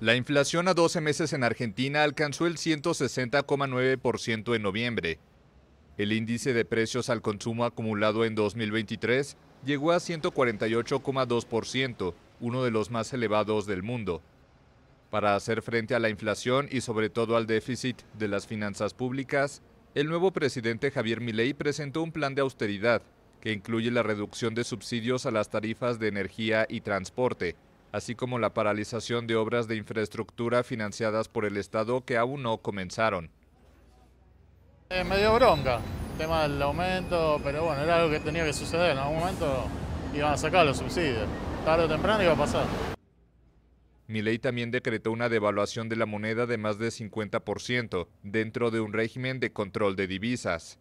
La inflación a 12 meses en Argentina alcanzó el 160,9% en noviembre. El índice de precios al consumo acumulado en 2023 llegó a 148,2%, uno de los más elevados del mundo. Para hacer frente a la inflación y sobre todo al déficit de las finanzas públicas, el nuevo presidente Javier Milei presentó un plan de austeridad que incluye la reducción de subsidios a las tarifas de energía y transporte, así como la paralización de obras de infraestructura financiadas por el Estado que aún no comenzaron. Eh, me dio bronca el tema del aumento, pero bueno, era algo que tenía que suceder. En algún momento iban a sacar los subsidios. Tarde o temprano iba a pasar. Milei también decretó una devaluación de la moneda de más de 50% dentro de un régimen de control de divisas.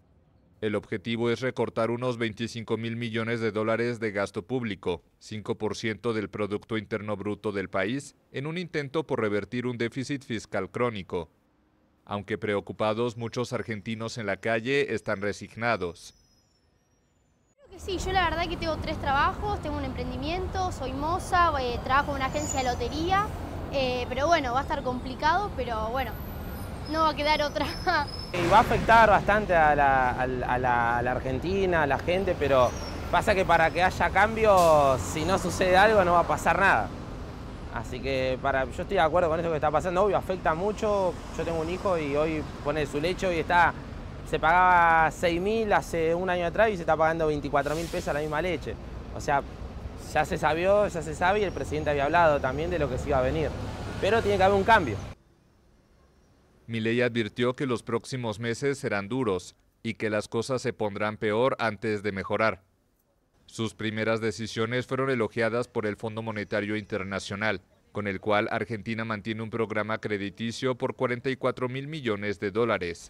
El objetivo es recortar unos 25 mil millones de dólares de gasto público, 5% del Producto Interno Bruto del país, en un intento por revertir un déficit fiscal crónico. Aunque preocupados, muchos argentinos en la calle están resignados. Creo que sí, yo la verdad que tengo tres trabajos, tengo un emprendimiento, soy moza, eh, trabajo en una agencia de lotería, eh, pero bueno, va a estar complicado, pero bueno, no va a quedar otra. Y va a afectar bastante a la, Argentina, a la gente, pero pasa que para que haya cambio, si no sucede algo, no va a pasar nada. Así que para, yo estoy de acuerdo con eso que está pasando, obvio, afecta mucho. Yo tengo un hijo y hoy pone su lecho y está, se pagaba 6.000 hace un año atrás y se está pagando 24.000 pesos a la misma leche. O sea, ya se sabió, ya se sabe y el presidente había hablado también de lo que se iba a venir. Pero tiene que haber un cambio. Milei advirtió que los próximos meses serán duros y que las cosas se pondrán peor antes de mejorar. Sus primeras decisiones fueron elogiadas por el Fondo Monetario Internacional, con el cual Argentina mantiene un programa crediticio por 44 mil millones de dólares.